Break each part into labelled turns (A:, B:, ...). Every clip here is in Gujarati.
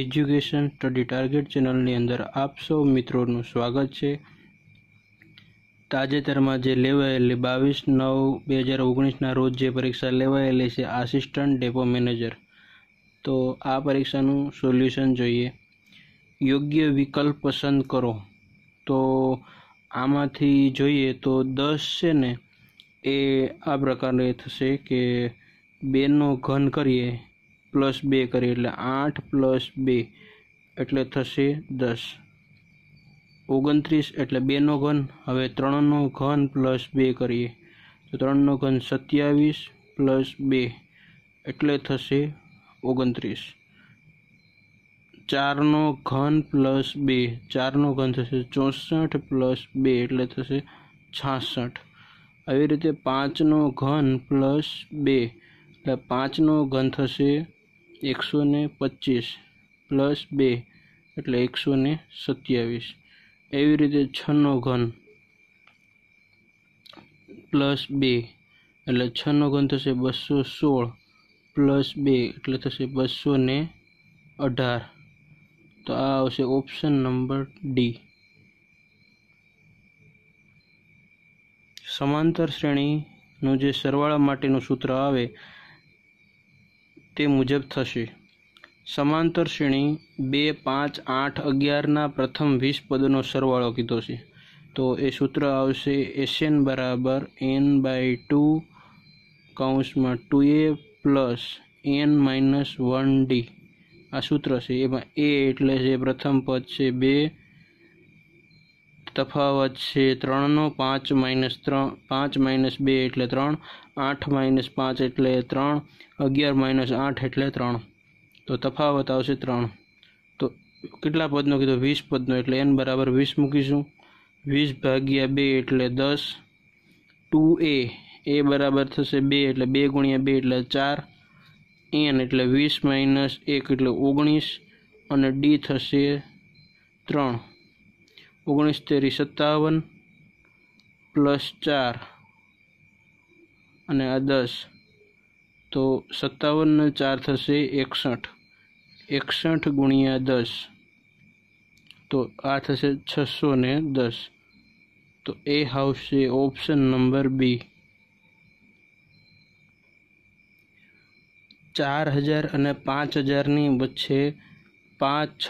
A: એજ્યુકેશન સ્ટડી ટાર્ગેટ ચેનલની અંદર આપ સૌ મિત્રોનું સ્વાગત છે તાજેતરમાં જે લેવાયેલી બાવીસ નવ બે હજાર ઓગણીસના રોજ જે પરીક્ષા લેવાયેલી છે આસિસ્ટન્ટ ડેપો મેનેજર તો આ પરીક્ષાનું સોલ્યુશન જોઈએ યોગ્ય વિકલ્પ પસંદ કરો તો આમાંથી જોઈએ તો દસ છે ને એ આ પ્રકારે થશે કે બેનો ઘન કરીએ પ્લસ બે કરીએ એટલે આઠ પ્લસ બે એટલે થશે દસ ઓગણત્રીસ એટલે બેનો ઘન હવે ત્રણનો ઘન પ્લસ બે કરીએ તો ત્રણનો ઘન સત્યાવીસ પ્લસ બે એટલે થશે ઓગણત્રીસ ચારનો ઘન પ્લસ બે ચારનો ઘન થશે ચોસઠ પ્લસ બે એટલે થશે છાસઠ આવી રીતે પાંચનો ઘન પ્લસ બે એટલે પાંચનો ઘન થશે એકસો ને પચીસ પ્લસ બે એટલે એકસો ને સત્યાવીસ એવી રીતે છનો ઘન પ્લસ બે એટલે છનો ઘન થશે બસો સોળ પ્લસ બે એટલે થશે બસો ને અઢાર તો આ આવશે ઓપ્શન નંબર ડી સમાંતર શ્રેણીનું જે સરવાળા માટેનું સૂત્ર આવે તે મુજબ થશે સમાંતર શ્રેણી બે પાંચ આઠ અગિયારના પ્રથમ વીસ પદનો સરવાળો કીધો છે તો એ સૂત્ર આવશે એસએન બરાબર એન બાય ટુ કૌંસમાં two A plus N minus one D આ સૂત્ર છે એમાં એ એટલે જે પ્રથમ પદ છે બે તફાવત છે ત્રણનો પાંચ માઇનસ ત્રણ પાંચ માઇનસ બે એટલે ત્રણ આઠ માઇનસ પાંચ એટલે ત્રણ અગિયાર માઇનસ આઠ એટલે ત્રણ તો તફાવત આવશે ત્રણ તો કેટલા પદનો કીધું વીસ પદનો એટલે એન બરાબર વીસ મૂકીશું વીસ ભાગ્યા બે એટલે દસ ટુ એ એ બરાબર થશે બે એટલે બે ગુણ્યા બે એટલે ચાર એન એટલે વીસ માઇનસ એક એટલે ઓગણીસ અને ડી થશે ત્રણ ઓગણીસ તેરી સત્તાવન પ્લસ ચાર અને આ દસ તો સત્તાવનને ચાર થશે એકસઠ એકસઠ ગુણ્યા દસ તો આ થશે છસો ને દસ તો એ આવશે ઓપ્શન નંબર બી ચાર હજાર અને પાંચ હજારની વચ્ચે પાંચ છ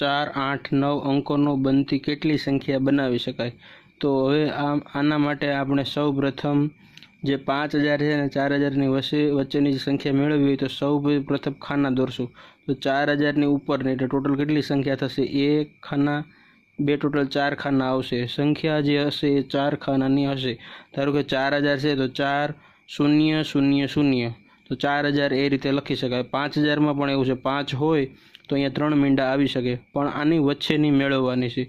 A: ચાર આઠ નવ અંકોનો બનતી કેટલી સંખ્યા બનાવી શકાય તો હવે આ આના માટે આપણે સૌ પ્રથમ જે પાંચ હજાર છે અને ચાર હજારની વચ્ચે વચ્ચેની જે સંખ્યા મેળવવી હોય તો સૌ પ્રથમ ખાના દોરશું તો ચાર હજારની ઉપરની એટલે ટોટલ કેટલી સંખ્યા થશે એક ખાના બે ટોટલ ચાર ખાના આવશે સંખ્યા જે હશે એ ચાર ખાનાની હશે ધારો કે ચાર હજાર છે તો ચાર શૂન્ય શૂન્ય શૂન્ય તો ચાર હજાર એ રીતે લખી શકાય પાંચ હજારમાં પણ એવું છે પાંચ હોય તો અહીંયા ત્રણ મીંડા આવી શકે પણ આની વચ્ચેની મેળવવાની છે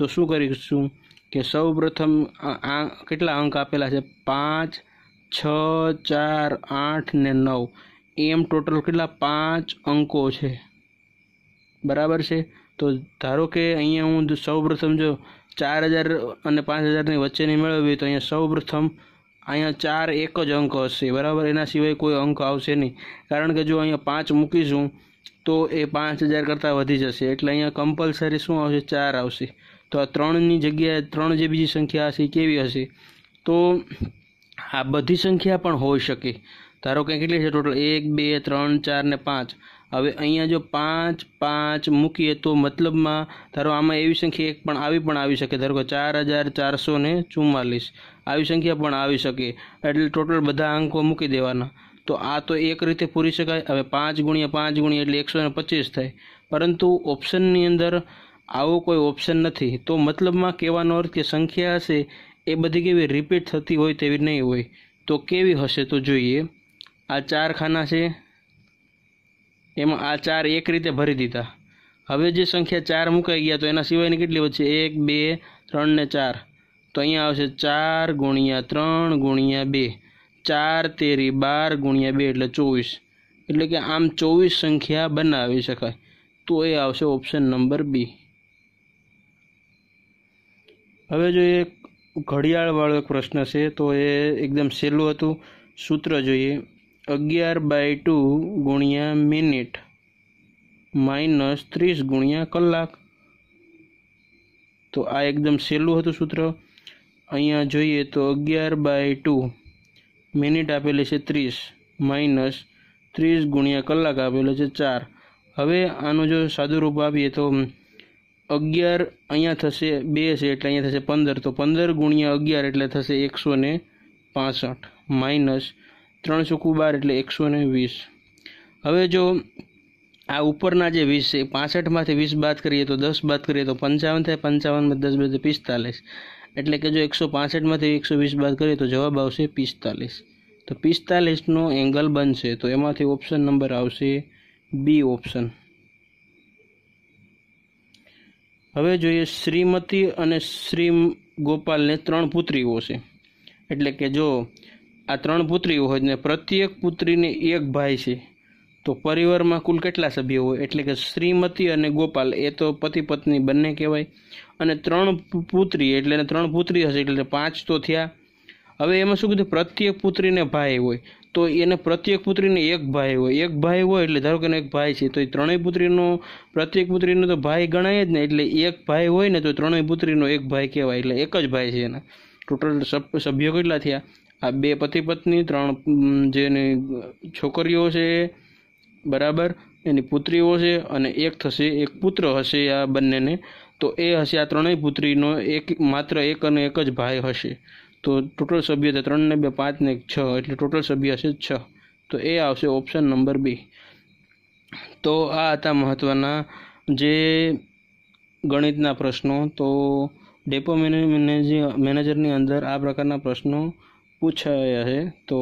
A: તો શું કરીશું કે સૌ પ્રથમ આ કેટલા અંક આપેલા છે પાંચ છ ચાર આઠ ને નવ એમ ટોટલ કેટલા પાંચ અંકો છે બરાબર છે તો ધારો કે અહીંયા હું સૌ પ્રથમ જો ચાર હજાર અને પાંચ હજારની વચ્ચેની મેળવવી તો અહીંયા સૌ પ્રથમ અહીંયા ચાર એક જ અંક હશે બરાબર એના સિવાય કોઈ અંક આવશે નહીં કારણ કે જો અહીંયા પાંચ મૂકીશું તો એ પાંચ હજાર કરતાં વધી જશે એટલે અહીંયા કમ્પલસરી શું આવશે ચાર આવશે તો આ ત્રણની જગ્યાએ ત્રણ જે બીજી સંખ્યા હશે કેવી હશે તો આ બધી સંખ્યા પણ હોઈ શકે ધારો કે કેટલી છે ટોટલ એક બે ત્રણ ચાર ને પાંચ હવે અહીંયા જો પાંચ પાંચ મૂકીએ તો મતલબમાં ધારો આમાં એવી સંખ્યા એક પણ આવી પણ આવી શકે ધારો કે ચાર હજાર ચારસો ને ચુમ્માલીસ આવી સંખ્યા પણ આવી શકે એટલે ટોટલ બધા અંકો મૂકી દેવાના તો આ તો એક રીતે પૂરી શકાય હવે પાંચ ગુણ્યા પાંચ ગુણ્યા એટલે એકસો પચીસ થાય પરંતુ ઓપ્શનની અંદર આવો કોઈ ઓપ્શન નથી તો મતલબમાં કહેવાનો અર્થ કે સંખ્યા હશે એ બધી કેવી રિપીટ થતી હોય તેવી નહીં હોય તો કેવી હશે તો જોઈએ આ ચાર ખાના છે એમાં આ ચાર એક રીતે ભરી દીધા હવે જે સંખ્યા ચાર મુકાઈ ગયા તો એના સિવાયની કેટલી વધશે એક બે ત્રણ ને ચાર તો અહીંયા આવશે ચાર ગુણ્યા ત્રણ ગુણ્યા બે ચાર તેરી બાર ગુણ્યા બે એટલે ચોવીસ એટલે કે આમ ચોવીસ સંખ્યા બનાવી શકાય તો એ આવશે ઓપ્શન નંબર બી હવે જોઈએ ઘડિયાળવાળો એક પ્રશ્ન છે તો એ એકદમ સહેલું હતું સૂત્ર જોઈએ અગિયાર બાય ટુ ગુણ્યા મિનિટ માઇનસ ત્રીસ ગુણ્યા કલાક તો આ એકદમ સહેલું હતું સૂત્ર અહીંયા જોઈએ તો અગિયાર બાય ટુ મિનિટ આપેલી છે ત્રીસ માઇનસ ત્રીસ ગુણ્યા કલાક આપેલો છે ચાર હવે આનું જો સાદું રૂપ આપીએ તો અગિયાર અહીંયા થશે બે છે એટલે અહીંયા થશે પંદર તો પંદર ગુણ્યા અગિયાર એટલે થશે એકસો ને પાસઠ માઇનસ ત્રણ ચોખ્ખું બાર એટલે એકસો ને વીસ હવે જો આ ઉપરના જે વીસ છે પાસઠમાંથી વીસ બાદ કરીએ તો દસ બાદ કરીએ તો પંચાવન થાય પંચાવનમાં દસ બે પિસ્તાલીસ એટલે કે જો એકસો પાસઠમાંથી એકસો વીસ બાદ કરીએ તો જવાબ આવશે પિસ્તાલીસ તો પિસ્તાલીસનો એંગલ બનશે તો એમાંથી ઓપ્શન નંબર આવશે બી ઓપ્શન હવે જોઈએ શ્રીમતી અને શ્રી ગોપાલને ત્રણ પુત્રીઓ છે એટલે કે જો આ ત્રણ પુત્રીઓ હોય ને પ્રત્યેક પુત્રીને એક ભાઈ છે તો પરિવારમાં કુલ કેટલા સભ્યો હોય એટલે કે શ્રીમતી અને ગોપાલ એ તો પતિ પત્ની બંને કહેવાય અને ત્રણ પુત્રી એટલે ત્રણ પુત્રી હશે એટલે પાંચ તો થયા હવે એમાં શું કીધું પ્રત્યેક પુત્રીને ભાઈ હોય તો એને પ્રત્યેક પુત્રીને એક ભાઈ હોય એક ભાઈ હોય એટલે ધારો કે એક ભાઈ છે તો એ ત્રણેય પુત્રીનો પ્રત્યેક પુત્રીનો તો ભાઈ ગણાય જ ને એટલે એક ભાઈ હોય ને તો ત્રણેય પુત્રીનો એક ભાઈ કહેવાય એટલે એક જ ભાઈ છે એના ટોટલ સભ્યો કેટલા થયા આ બે પતિ પત્ની ત્રણ જે છોકરીઓ છે બરાબર એની પુત્રીઓ છે અને એક થશે એક પુત્ર હશે આ બંનેને તો એ હશે આ ત્રણેય પુત્રીનો એક માત્ર એક અને એક જ ભાઈ હશે તો ટોટલ સભ્ય છે ત્રણ ને બે પાંચ ને છ એટલે ટોટલ સભ્ય હશે છ તો એ આવશે ઓપ્શન નંબર બી તો આ હતા મહત્ત્વના જે ગણિતના પ્રશ્નો તો ડેપો મેનેજ મેનેજરની અંદર આ પ્રકારના પ્રશ્નો પૂછાયા છે તો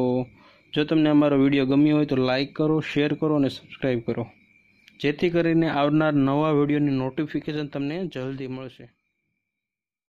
A: જો તમને અમારો વિડીયો ગમ્યો હોય તો લાઇક કરો શેર કરો અને સબસ્ક્રાઈબ કરો જેથી કરીને આવનાર નવા વિડીયોની નોટિફિકેશન તમને જલ્દી મળશે